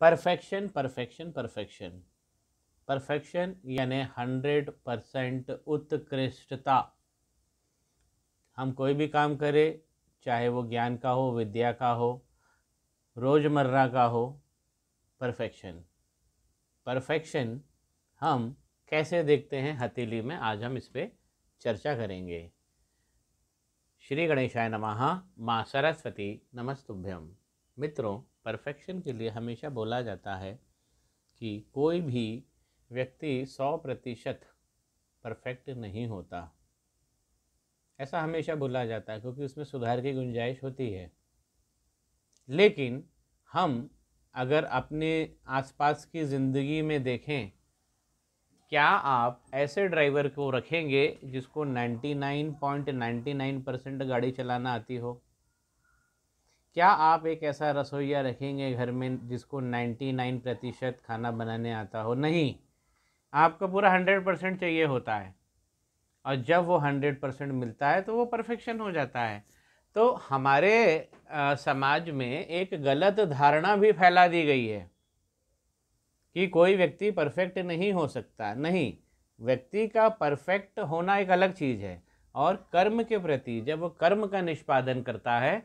perfection perfection perfection perfection यानी hundred percent उत्कृष्टता हम कोई भी काम करें चाहे वो ज्ञान का हो विद्या का हो रोज़मर्रा का हो परफेक्शन परफेक्शन हम कैसे देखते हैं हथेली में आज हम इस पर चर्चा करेंगे श्री गणेशाय नमः माँ सरस्वती नमस्तुभ्यम मित्रों परफेक्शन के लिए हमेशा बोला जाता है कि कोई भी व्यक्ति सौ प्रतिशत परफेक्ट नहीं होता ऐसा हमेशा बोला जाता है क्योंकि उसमें सुधार की गुंजाइश होती है लेकिन हम अगर अपने आसपास की ज़िंदगी में देखें क्या आप ऐसे ड्राइवर को रखेंगे जिसको 99.99 परसेंट गाड़ी चलाना आती हो क्या आप एक ऐसा रसोईया रखेंगे घर में जिसको 99 प्रतिशत खाना बनाने आता हो नहीं आपको पूरा 100 परसेंट चाहिए होता है और जब वो 100 परसेंट मिलता है तो वो परफेक्शन हो जाता है तो हमारे आ, समाज में एक गलत धारणा भी फैला दी गई है कि कोई व्यक्ति परफेक्ट नहीं हो सकता नहीं व्यक्ति का परफेक्ट होना एक अलग चीज़ है और कर्म के प्रति जब वो कर्म का निष्पादन करता है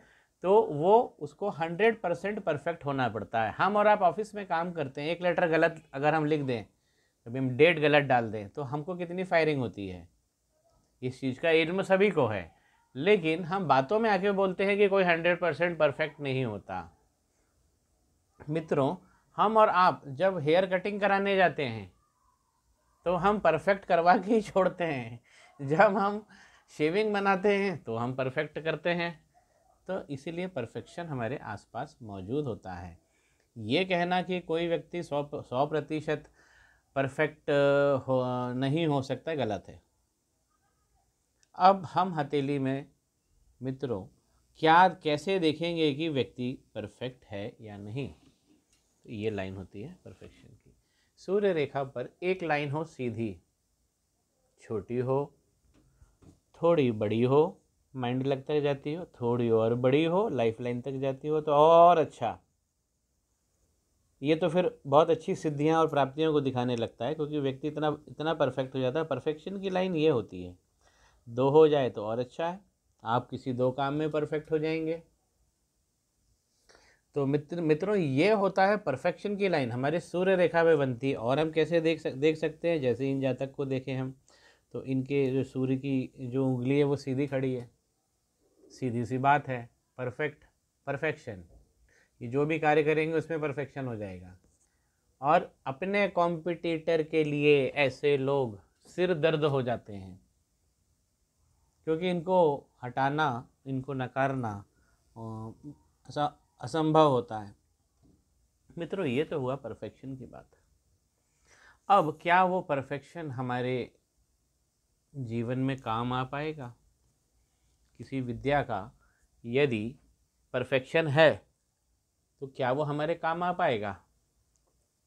तो वो उसको हंड्रेड परसेंट परफेक्ट होना पड़ता है हम और आप ऑफिस में काम करते हैं एक लेटर गलत अगर हम लिख दें कभी हम डेट गलत डाल दें तो हमको कितनी फायरिंग होती है इस चीज़ का इल्म सभी को है लेकिन हम बातों में आके बोलते हैं कि कोई हंड्रेड परसेंट परफेक्ट नहीं होता मित्रों हम और आप जब हेयर कटिंग कराने जाते हैं तो हम परफेक्ट करवा के ही छोड़ते हैं जब हम शेविंग बनाते हैं तो हम परफेक्ट करते हैं तो इसीलिए परफेक्शन हमारे आसपास मौजूद होता है ये कहना कि कोई व्यक्ति सौ सौ प्रतिशत परफेक्ट हो नहीं हो सकता गलत है अब हम हथेली में मित्रों क्या कैसे देखेंगे कि व्यक्ति परफेक्ट है या नहीं ये लाइन होती है परफेक्शन की सूर्य रेखा पर एक लाइन हो सीधी छोटी हो थोड़ी बड़ी हो माइंड लग तक जाती हो थोड़ी और बड़ी हो लाइफ लाइन तक जाती हो तो और अच्छा ये तो फिर बहुत अच्छी सिद्धियां और प्राप्तियों को दिखाने लगता है क्योंकि व्यक्ति इतना इतना परफेक्ट हो जाता है परफेक्शन की लाइन ये होती है दो हो जाए तो और अच्छा है आप किसी दो काम में परफेक्ट हो जाएंगे तो मित्र मित्रों ये होता है परफेक्शन की लाइन हमारे सूर्य रेखा में बनती है और हम कैसे देख सक देख सकते हैं जैसे इन जातक को देखें हम तो इनके जो सूर्य की जो उंगली है वो सीधी खड़ी है सीधी सी बात है परफेक्ट परफेक्शन ये जो भी कार्य करेंगे उसमें परफेक्शन हो जाएगा और अपने कॉम्पिटिटर के लिए ऐसे लोग सिर दर्द हो जाते हैं क्योंकि इनको हटाना इनको नकारना असंभव होता है मित्रों ये तो हुआ परफेक्शन की बात अब क्या वो परफेक्शन हमारे जीवन में काम आ पाएगा किसी विद्या का यदि परफेक्शन है तो क्या वो हमारे काम आ पाएगा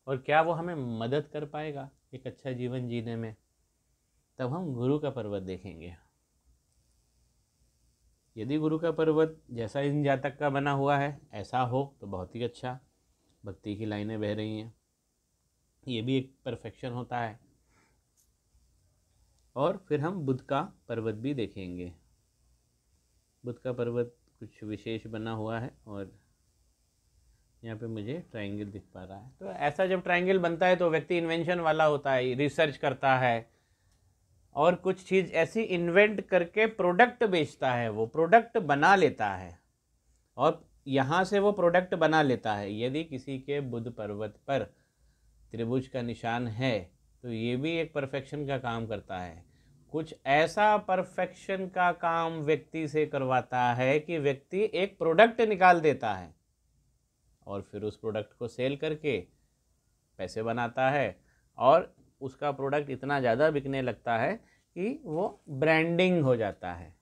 और क्या वो हमें मदद कर पाएगा एक अच्छा जीवन जीने में तब हम गुरु का पर्वत देखेंगे यदि गुरु का पर्वत जैसा इन जातक का बना हुआ है ऐसा हो तो बहुत ही अच्छा भक्ति की लाइनें बह रही हैं ये भी एक परफेक्शन होता है और फिर हम बुद्ध का पर्वत भी देखेंगे बुद्ध का पर्वत कुछ विशेष बना हुआ है और यहाँ पे मुझे ट्रायंगल दिख पा रहा है तो ऐसा जब ट्रायंगल बनता है तो व्यक्ति इन्वेंशन वाला होता है रिसर्च करता है और कुछ चीज़ ऐसी इन्वेंट करके प्रोडक्ट बेचता है वो प्रोडक्ट बना लेता है और यहाँ से वो प्रोडक्ट बना लेता है यदि किसी के बुद्ध पर्वत पर त्रिभुज का निशान है तो ये भी एक परफेक्शन का काम करता है कुछ ऐसा परफेक्शन का काम व्यक्ति से करवाता है कि व्यक्ति एक प्रोडक्ट निकाल देता है और फिर उस प्रोडक्ट को सेल करके पैसे बनाता है और उसका प्रोडक्ट इतना ज़्यादा बिकने लगता है कि वो ब्रांडिंग हो जाता है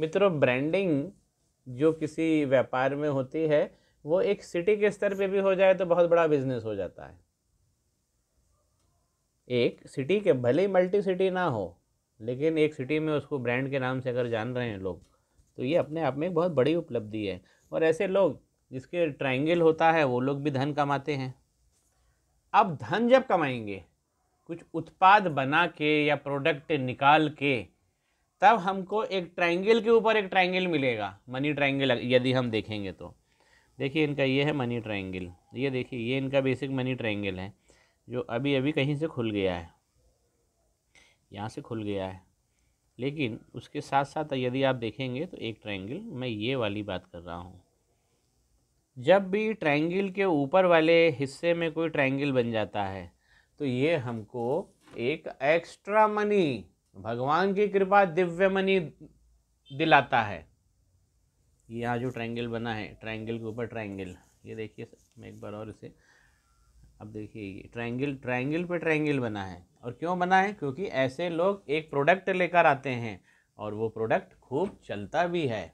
मित्रों ब्रांडिंग जो किसी व्यापार में होती है वो एक सिटी के स्तर पे भी हो जाए तो बहुत बड़ा बिजनेस हो जाता है एक सिटी के भले ही मल्टी सिटी ना हो लेकिन एक सिटी में उसको ब्रांड के नाम से अगर जान रहे हैं लोग तो ये अपने आप में एक बहुत बड़ी उपलब्धि है और ऐसे लोग जिसके ट्रायंगल होता है वो लोग भी धन कमाते हैं अब धन जब कमाएंगे कुछ उत्पाद बना के या प्रोडक्ट निकाल के तब हमको एक ट्रायंगल के ऊपर एक ट्रायंगल मिलेगा मनी ट्रायंगल यदि हम देखेंगे तो देखिए इनका ये है मनी ट्रायंगल ये देखिए ये इनका बेसिक मनी ट्रायंगल है जो अभी अभी कहीं से खुल गया है यहाँ से खुल गया है लेकिन उसके साथ साथ यदि आप देखेंगे तो एक ट्रायंगल मैं ये वाली बात कर रहा हूँ जब भी ट्रायंगल के ऊपर वाले हिस्से में कोई ट्रायंगल बन जाता है तो ये हमको एक एक्स्ट्रा मनी भगवान की कृपा दिव्य मनी दिलाता है यहाँ जो ट्रायंगल बना है ट्रायंगल के ऊपर ट्रायंगल ये देखिए मैं एक बार और इसे अब देखिए ये ट्रायंगल ट्रायंगल पे ट्रायंगल बना है और क्यों बना है क्योंकि ऐसे लोग एक प्रोडक्ट लेकर आते हैं और वो प्रोडक्ट खूब चलता भी है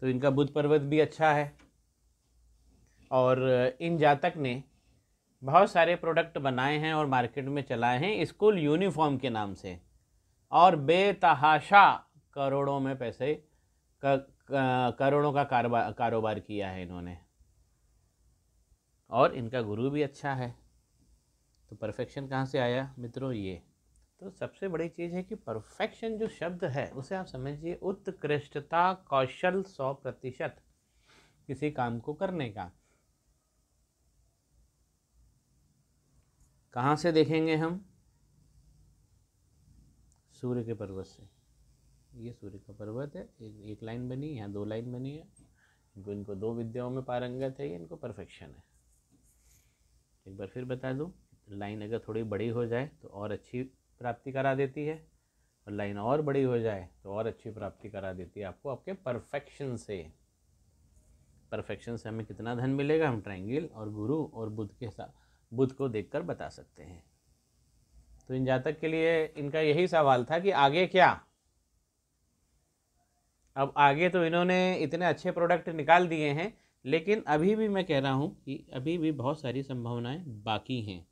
तो इनका बुध पर्वत भी अच्छा है और इन जातक ने बहुत सारे प्रोडक्ट बनाए हैं और मार्केट में चलाए हैं स्कूल यूनिफॉर्म के नाम से और बेतहाशा करोड़ों में पैसे का, करोड़ों का कारोबार किया है इन्होंने और इनका गुरु भी अच्छा है तो परफेक्शन कहाँ से आया मित्रों ये तो सबसे बड़ी चीज़ है कि परफेक्शन जो शब्द है उसे आप समझिए उत्कृष्टता कौशल सौ प्रतिशत किसी काम को करने का कहाँ से देखेंगे हम सूर्य के पर्वत से ये सूर्य का पर्वत है एक एक लाइन बनी यहाँ दो लाइन बनी है इनको इनको दो विद्याओं में पारंगत है ये इनको परफेक्शन है एक बार फिर बता दूँ लाइन अगर थोड़ी बड़ी हो जाए तो और अच्छी प्राप्ति करा देती है और लाइन और बड़ी हो जाए तो और अच्छी प्राप्ति करा देती है आपको आपके परफेक्शन से परफेक्शन से हमें कितना धन मिलेगा हम ट्राइंगल और गुरु और बुद्ध के साथ बुद्ध को देख बता सकते हैं तो इन जातक के लिए इनका यही सवाल था कि आगे क्या अब आगे तो इन्होंने इतने अच्छे प्रोडक्ट निकाल दिए हैं लेकिन अभी भी मैं कह रहा हूँ कि अभी भी बहुत सारी संभावनाएं बाकी हैं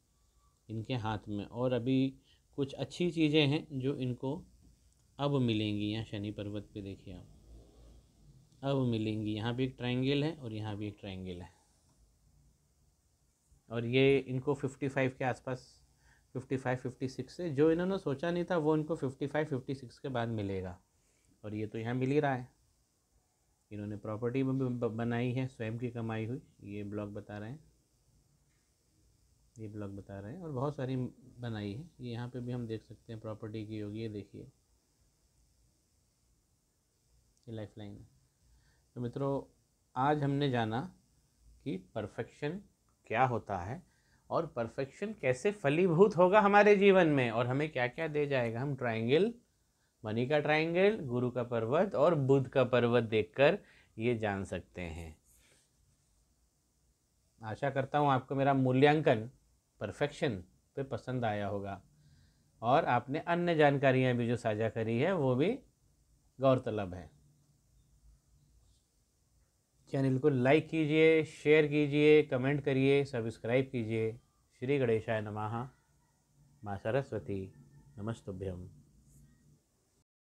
इनके हाथ में और अभी कुछ अच्छी चीज़ें हैं जो इनको अब मिलेंगी यहाँ शनि पर्वत पे देखिए आप अब मिलेंगी यहाँ भी एक ट्रायंगल है और यहाँ भी एक ट्रायंगल है और ये इनको फिफ्टी फाइव के आसपास फ़िफ्टी फाइव फिफ्टी सिक्स से जो इन्होंने सोचा नहीं था वो इनको फिफ्टी फाइव फ़िफ्टी सिक्स के बाद मिलेगा और ये तो यहाँ मिल ही रहा है इन्होंने प्रॉपर्टी भी बनाई है स्वयं की कमाई हुई ये ब्लॉग बता रहे हैं ये ब्लॉग बता रहे हैं और बहुत सारी बनाई है ये यहाँ पे भी हम देख सकते हैं प्रॉपर्टी की होगी ये देखिए ये लाइफ लाइन है तो मित्रों आज हमने जाना कि परफेक्शन क्या होता है और परफेक्शन कैसे फलीभूत होगा हमारे जीवन में और हमें क्या क्या दे जाएगा हम ट्राइंगल मनी का ट्राइंगल गुरु का पर्वत और बुद्ध का पर्वत देखकर ये जान सकते हैं आशा करता हूँ आपको मेरा मूल्यांकन परफेक्शन पे पसंद आया होगा और आपने अन्य जानकारियाँ भी जो साझा करी है वो भी गौरतलब है चैनल को लाइक कीजिए शेयर कीजिए कमेंट करिए सब्सक्राइब कीजिए श्री गणेशाय नमः माँ सरस्वती नमस्तुभ्यम